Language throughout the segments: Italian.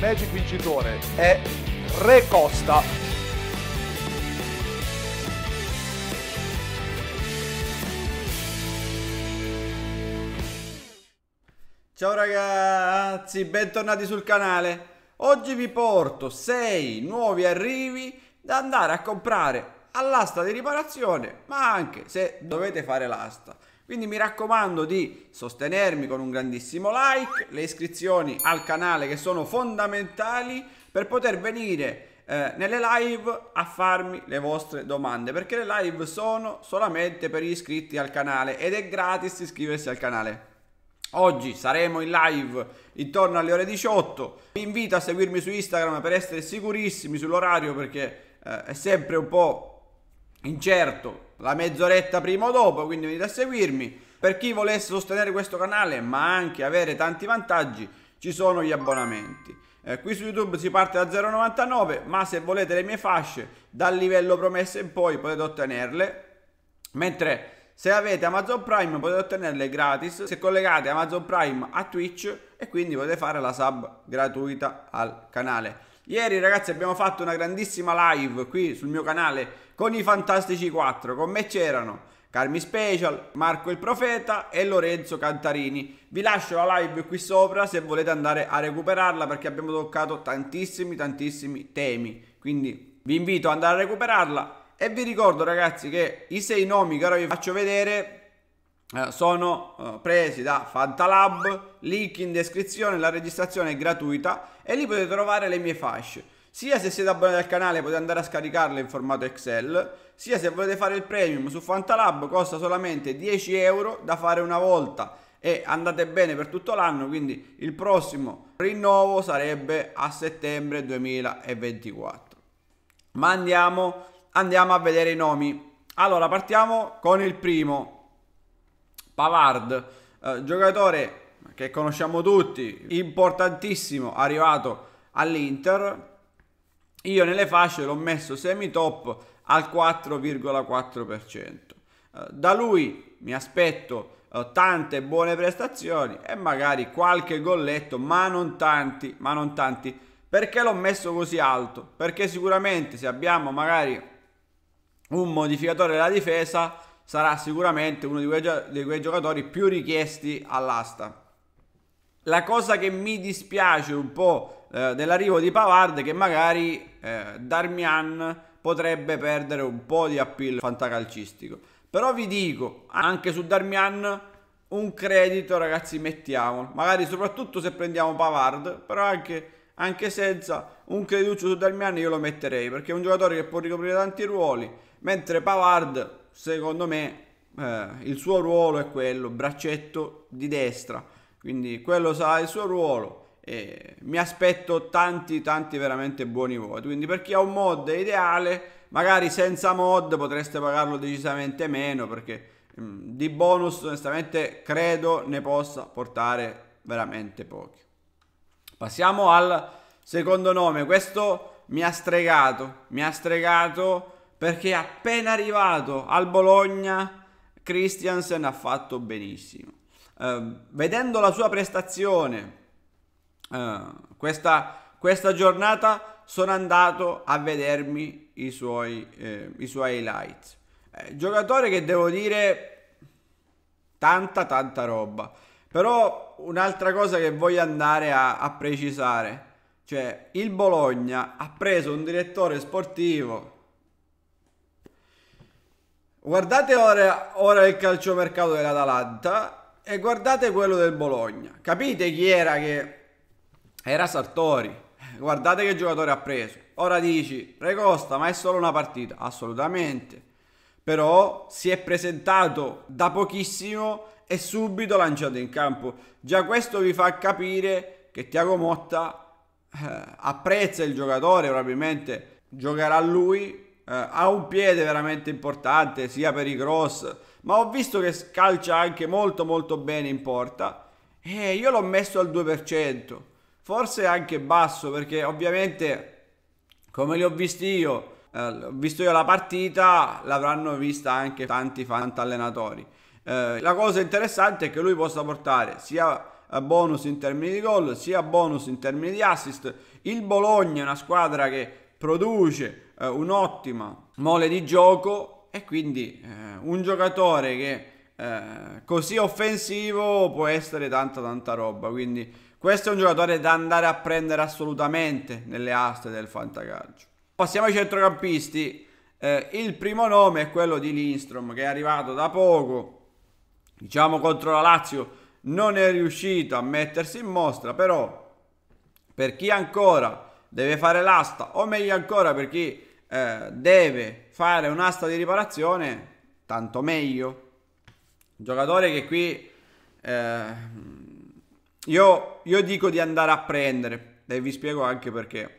Magic vincitore è Re Costa. Ciao ragazzi, bentornati sul canale. Oggi vi porto 6 nuovi arrivi da andare a comprare all'asta di riparazione, ma anche se dovete fare l'asta. Quindi mi raccomando di sostenermi con un grandissimo like, le iscrizioni al canale che sono fondamentali per poter venire eh, nelle live a farmi le vostre domande perché le live sono solamente per gli iscritti al canale ed è gratis iscriversi al canale. Oggi saremo in live intorno alle ore 18. Vi invito a seguirmi su Instagram per essere sicurissimi sull'orario perché eh, è sempre un po' incerto la mezz'oretta prima o dopo, quindi venite a seguirmi. Per chi volesse sostenere questo canale, ma anche avere tanti vantaggi, ci sono gli abbonamenti. Eh, qui su YouTube si parte da 0,99, ma se volete le mie fasce, dal livello promesso in poi potete ottenerle. Mentre se avete Amazon Prime potete ottenerle gratis se collegate Amazon Prime a Twitch e quindi potete fare la sub gratuita al canale. Ieri ragazzi abbiamo fatto una grandissima live qui sul mio canale con i Fantastici 4. Con me c'erano Carmi Special, Marco il Profeta e Lorenzo Cantarini. Vi lascio la live qui sopra se volete andare a recuperarla perché abbiamo toccato tantissimi tantissimi temi. Quindi vi invito ad andare a recuperarla e vi ricordo ragazzi che i sei nomi che ora vi faccio vedere eh, sono eh, presi da Fantalab, link in descrizione, la registrazione è gratuita e lì potete trovare le mie fasce. Sia se siete abbonati al canale potete andare a scaricarle in formato Excel, sia se volete fare il premium su Fantalab costa solamente 10 euro da fare una volta e andate bene per tutto l'anno, quindi il prossimo rinnovo sarebbe a settembre 2024. Ma andiamo, andiamo a vedere i nomi. Allora, partiamo con il primo, Pavard, eh, giocatore che conosciamo tutti, importantissimo, arrivato all'Inter, io nelle fasce l'ho messo semi top al 4,4%. Eh, da lui mi aspetto eh, tante buone prestazioni e magari qualche golletto, ma non tanti, ma non tanti. Perché l'ho messo così alto? Perché sicuramente se abbiamo magari un modificatore della difesa sarà sicuramente uno di quei, di quei giocatori più richiesti all'asta. La cosa che mi dispiace un po' dell'arrivo eh, di Pavard che magari eh, Darmian potrebbe perdere un po' di appeal fantacalcistico. Però vi dico, anche su Darmian un credito ragazzi mettiamo, magari soprattutto se prendiamo Pavard, però anche, anche senza un creduccio su Darmian io lo metterei, perché è un giocatore che può ricoprire tanti ruoli, mentre Pavard secondo me eh, il suo ruolo è quello, braccetto di destra, quindi quello sarà il suo ruolo eh, mi aspetto tanti tanti veramente buoni voti quindi per chi ha un mod ideale magari senza mod potreste pagarlo decisamente meno perché mh, mm, di bonus onestamente credo ne possa portare veramente pochi passiamo al secondo nome questo mi ha stregato mi ha stregato perché appena arrivato al Bologna Christiansen ha fatto benissimo eh, vedendo la sua prestazione eh, questa, questa, giornata sono andato a vedermi i suoi, eh, i suoi highlights. Eh, giocatore che devo dire tanta tanta roba. Però un'altra cosa che voglio andare a, a precisare, cioè il Bologna ha preso un direttore sportivo Guardate ora, ora, il calciomercato dell'Atalanta e guardate quello del Bologna. Capite chi era che era Sartori. Guardate che giocatore ha preso. Ora dici, Recosta, ma è solo una partita. Assolutamente. Però si è presentato da pochissimo e subito lanciato in campo. Già questo vi fa capire che Tiago Motta eh, apprezza il giocatore, probabilmente giocherà lui. Eh, ha un piede veramente importante sia per i cross, ma ho visto che calcia anche molto molto bene in porta. E io l'ho messo al 2% forse anche basso perché ovviamente come li ho visti io, eh, visto io la partita, l'avranno vista anche tanti fantallenatori. Eh, la cosa interessante è che lui possa portare sia eh, bonus in termini di gol, sia bonus in termini di assist. Il Bologna è una squadra che produce eh, un'ottima mole di gioco e quindi eh, un giocatore che eh, così offensivo può essere tanta tanta roba. Quindi questo è un giocatore da andare a prendere assolutamente nelle aste del fantacalcio. Passiamo ai centrocampisti. Eh, il primo nome è quello di Lindstrom che è arrivato da poco. Diciamo contro la Lazio non è riuscito a mettersi in mostra, però per chi ancora deve fare l'asta, o meglio ancora per chi eh, deve fare un'asta di riparazione, tanto meglio. Un giocatore che qui eh, io io dico di andare a prendere e vi spiego anche perché.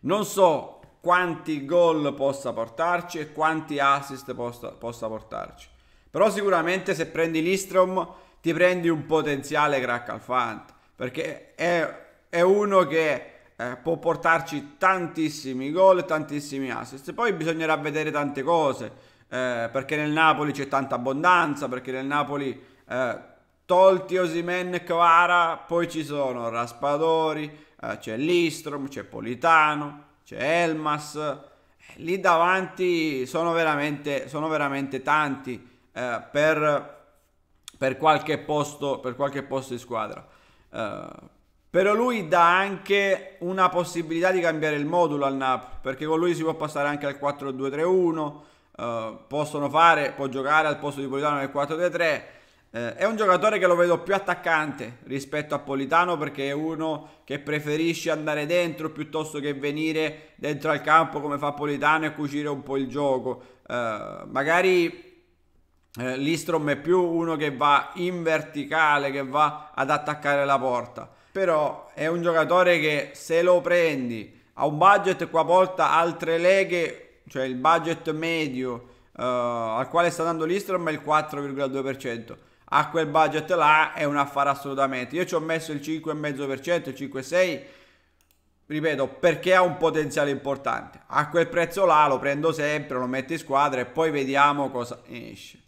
Non so quanti gol possa portarci e quanti assist possa, possa portarci. Però sicuramente se prendi l'Istrom ti prendi un potenziale crack al alfante, perché è, è uno che eh, può portarci tantissimi gol e tantissimi assist. Poi bisognerà vedere tante cose, eh, perché nel Napoli c'è tanta abbondanza, perché nel Napoli... Eh, tolti Osimen e Kvara, poi ci sono Raspadori, eh, c'è Listrom, c'è Politano, c'è Elmas. Eh, lì davanti sono veramente, sono veramente tanti eh, per, per, qualche posto, per qualche posto di squadra. Eh, però lui dà anche una possibilità di cambiare il modulo al Napoli, perché con lui si può passare anche al 4-2-3-1, eh, possono fare, può giocare al posto di Politano nel 4 2 3 eh, è un giocatore che lo vedo più attaccante rispetto a Politano perché è uno che preferisce andare dentro piuttosto che venire dentro al campo come fa Politano e cucire un po' il gioco. Eh, magari eh, Listrom è più uno che va in verticale, che va ad attaccare la porta. Però è un giocatore che se lo prendi a un budget qua volta altre leghe, cioè il budget medio eh, al quale sta dando Listrom è il 4,2% a quel budget là è un affare assolutamente. Io ci ho messo il 5,5%, il 5,6%, ripeto, perché ha un potenziale importante. A quel prezzo là lo prendo sempre, lo metto in squadra e poi vediamo cosa esce.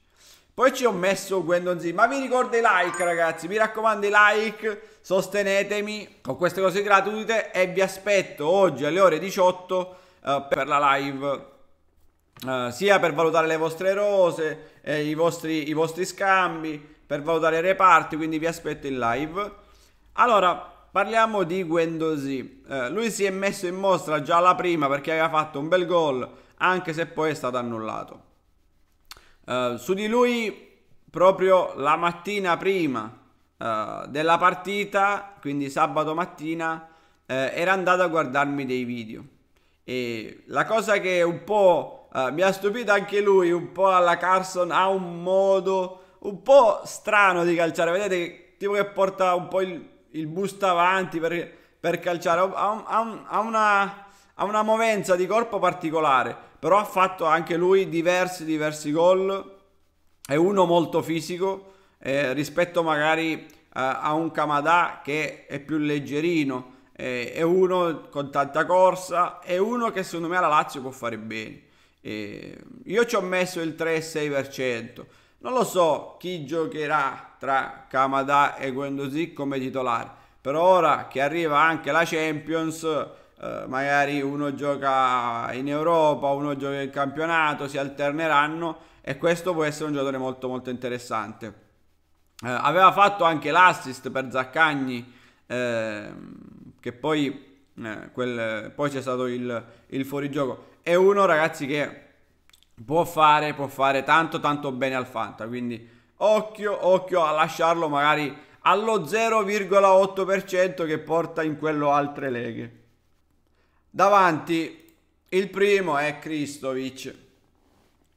Poi ci ho messo Gwendon Z, ma vi ricordo i like ragazzi, mi raccomando i like, sostenetemi con queste cose gratuite e vi aspetto oggi alle ore 18 uh, eh, per la live Uh, sia per valutare le vostre rose, eh, i, vostri, i, vostri, scambi, per valutare i reparti, quindi vi aspetto in live. Allora, Parliamo di Guendosì. Eh, lui si è messo in mostra già alla prima perché aveva fatto un bel gol, anche se poi è stato annullato. Eh, su di lui, proprio la mattina prima eh, della partita, quindi sabato mattina, eh, era andato a guardarmi dei video. E la cosa che un po' eh, mi ha stupito anche lui, un po' alla Carson, ha un modo un po' strano di calciare, vedete che tipo che porta un po' il, il busto avanti per, per calciare, ha, ha, ha, una, ha, una, movenza di corpo particolare, però ha fatto anche lui diversi, diversi gol, è uno molto fisico eh, rispetto magari eh, a un Kamadà che è più leggerino, eh, è uno con tanta corsa, è uno che secondo me alla Lazio può fare bene. Eh, io ci ho messo il 3,6%. Non lo so chi giocherà tra Kamada e Guendouzi come titolare, però ora che arriva anche la Champions, eh, magari uno gioca in Europa, uno gioca in campionato, si alterneranno e questo può essere un giocatore molto molto interessante. Eh, aveva fatto anche l'assist per Zaccagni, eh, che poi, eh, quel, poi c'è stato il, il fuorigioco. È uno ragazzi che può fare, può fare tanto tanto bene al Fanta, quindi occhio, occhio a lasciarlo magari allo 0,8% che porta in quello altre leghe. Davanti il primo è Kristovic.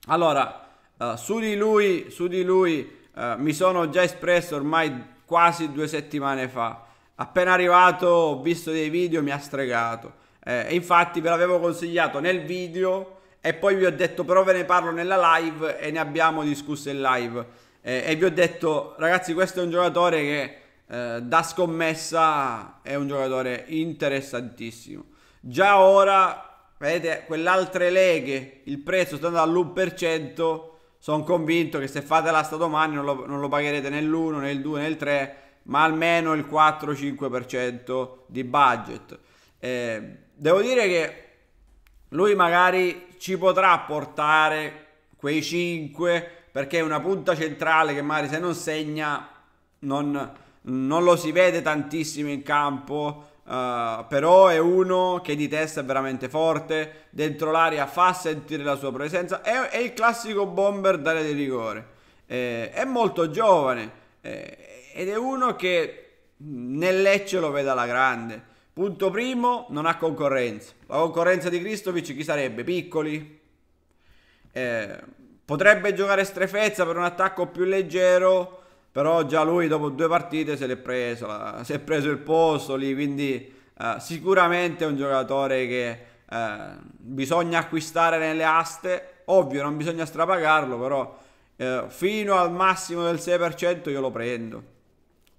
Allora, uh, su di lui, su di lui uh, mi sono già espresso ormai quasi due settimane fa. Appena arrivato ho visto dei video, mi ha stregato. Eh, infatti ve l'avevo consigliato nel video e poi vi ho detto però ve ne parlo nella live e ne abbiamo discusso in live eh, e vi ho detto ragazzi questo è un giocatore che eh, da scommessa è un giocatore interessantissimo già ora vedete quelle altre leghe il prezzo sta andando all'1% sono convinto che se fate l'asta domani non lo, non lo pagherete nell'1 nel 2 nel 3 ma almeno il 4-5% di budget eh, devo dire che lui magari ci potrà portare quei 5 perché è una punta centrale che magari se non segna non, non lo si vede tantissimo in campo Uh, però è uno che di testa è veramente forte, dentro l'aria fa sentire la sua presenza, è, è il classico bomber d'area di rigore, eh, è molto giovane eh, ed è uno che nel Lecce lo vede alla grande. Punto primo, non ha concorrenza. La concorrenza di Cristovic chi sarebbe? Piccoli? Eh, potrebbe giocare strefezza per un attacco più leggero, però già lui dopo due partite se l'è preso, la, si è preso il posto lì, quindi eh, sicuramente è un giocatore che eh, bisogna acquistare nelle aste. Ovvio, non bisogna strapagarlo, però eh, fino al massimo del 6% io lo prendo.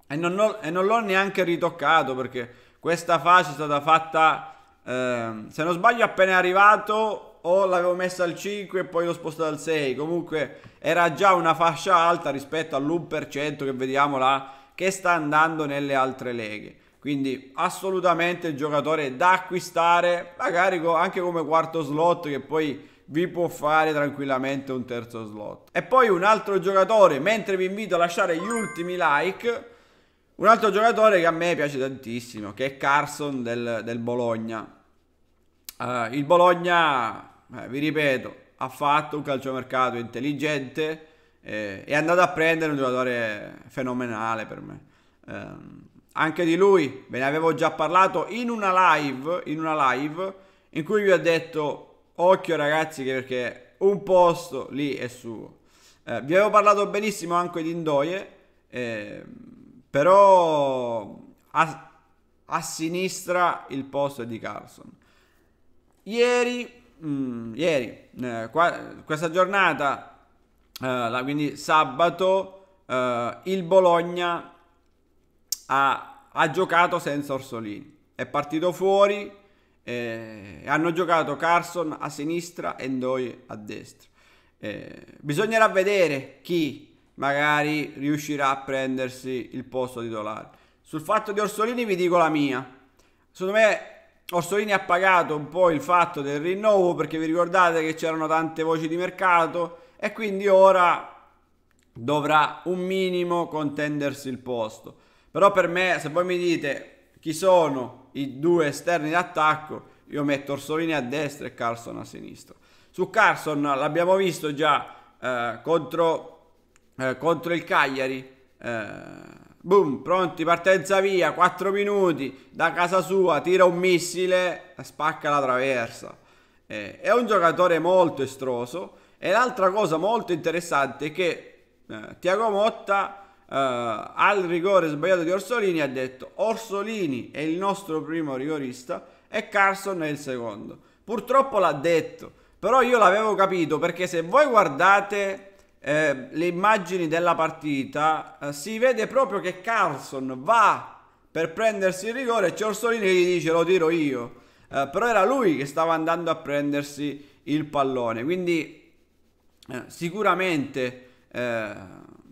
E non, ho, e non l'ho neanche ritoccato perché questa fase è stata fatta, ehm, se non sbaglio, appena arrivato o l'avevo messa al 5 e poi l'ho spostata al 6. Comunque era già una fascia alta rispetto all'1% che vediamo là che sta andando nelle altre leghe. Quindi assolutamente il giocatore da acquistare, magari anche come quarto slot che poi vi può fare tranquillamente un terzo slot. E poi un altro giocatore, mentre vi invito a lasciare gli ultimi like, un altro giocatore che a me piace tantissimo, che è Carson del, del Bologna. Uh, il Bologna, eh, vi ripeto, ha fatto un calciomercato intelligente, eh, è andato a prendere un giocatore fenomenale per me. Eh, anche di lui ve ne avevo già parlato in una live, in una live in cui vi ho detto occhio ragazzi perché un posto lì è suo. Eh, vi avevo parlato benissimo anche di Indoie. Eh, però a, a sinistra il posto è di Carlson. Ieri, mh, mm, ieri eh, qua, questa giornata, eh, la, quindi sabato, eh, il Bologna ha, ha, giocato senza Orsolini. È partito fuori, eh, hanno giocato Carson a sinistra e Ndoi a destra. Eh, bisognerà vedere chi magari riuscirà a prendersi il posto titolare. Sul fatto di Orsolini vi dico la mia. Secondo me Orsolini ha pagato un po' il fatto del rinnovo perché vi ricordate che c'erano tante voci di mercato e quindi ora dovrà un minimo contendersi il posto. Però per me, se voi mi dite chi sono i due esterni d'attacco, io metto Orsolini a destra e Carlson a sinistra. Su Carlson l'abbiamo visto già eh, contro eh, contro il Cagliari. Eh, boom, pronti, partenza via, 4 minuti da casa sua, tira un missile, spacca la traversa. Eh, è un giocatore molto estroso e l'altra cosa molto interessante è che eh, Tiago Motta eh, al rigore sbagliato di Orsolini ha detto Orsolini è il nostro primo rigorista e Carson è il secondo. Purtroppo l'ha detto, però io l'avevo capito perché se voi guardate eh, le immagini della partita, eh, si vede proprio che Carlson va per prendersi il rigore c'è Orsolini che gli dice lo tiro io. Eh, però era lui che stava andando a prendersi il pallone. Quindi eh, sicuramente eh,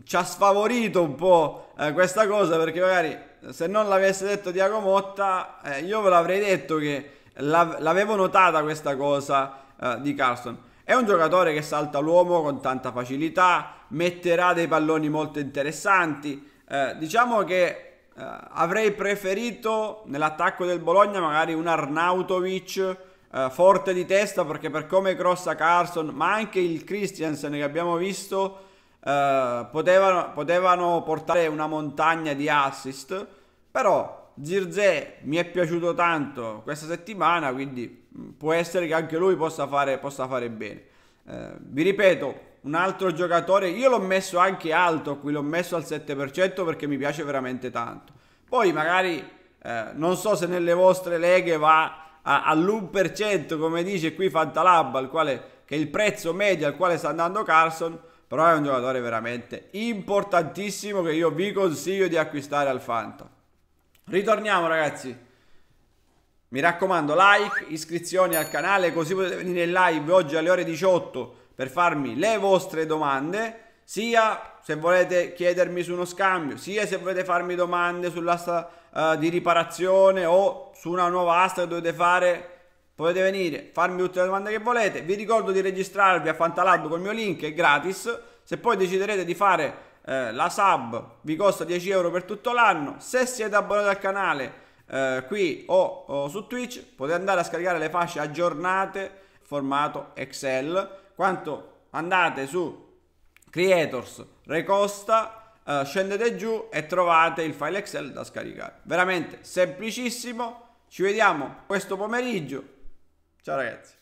ci ha sfavorito un po' questa cosa perché magari se non l'avesse detto Diago Motta io ve l'avrei detto che l'avevo notata questa cosa di Carlson. È un giocatore che salta l'uomo con tanta facilità, metterà dei palloni molto interessanti. Eh, diciamo che Uh, avrei preferito nell'attacco del Bologna magari un Arnautovic uh, forte di testa perché per come crossa Carson ma anche il Christiansen che abbiamo visto uh, eh, potevano, potevano, portare una montagna di assist però Zirze mi è piaciuto tanto questa settimana quindi Mm, può essere che anche lui possa fare, possa fare bene. Eh, vi ripeto, un altro giocatore, io l'ho messo anche alto, qui l'ho messo al 7% perché mi piace veramente tanto. Poi magari eh, non so se nelle vostre leghe va all'1% come dice qui Fantalabba, al quale, che è il prezzo medio al quale sta andando Carson, però è un giocatore veramente importantissimo che io vi consiglio di acquistare al Fanta. Ritorniamo ragazzi mi raccomando, like, iscrizioni al canale, così potete venire in live oggi alle ore 18 per farmi le vostre domande, sia se volete chiedermi su uno scambio, sia se volete farmi domande sull'asta uh, eh, di riparazione o su una nuova asta che dovete fare potete venire, farmi tutte le domande che volete. Vi ricordo di registrarvi a Fantalab col mio link, è gratis. Se poi deciderete di fare eh, la sub, vi costa 10 euro per tutto l'anno. Se siete abbonati al canale, eh, qui o, o su Twitch potete andare a scaricare le fasce aggiornate formato Excel quanto andate su Creators Recosta eh, scendete giù e trovate il file Excel da scaricare veramente semplicissimo ci vediamo questo pomeriggio ciao ragazzi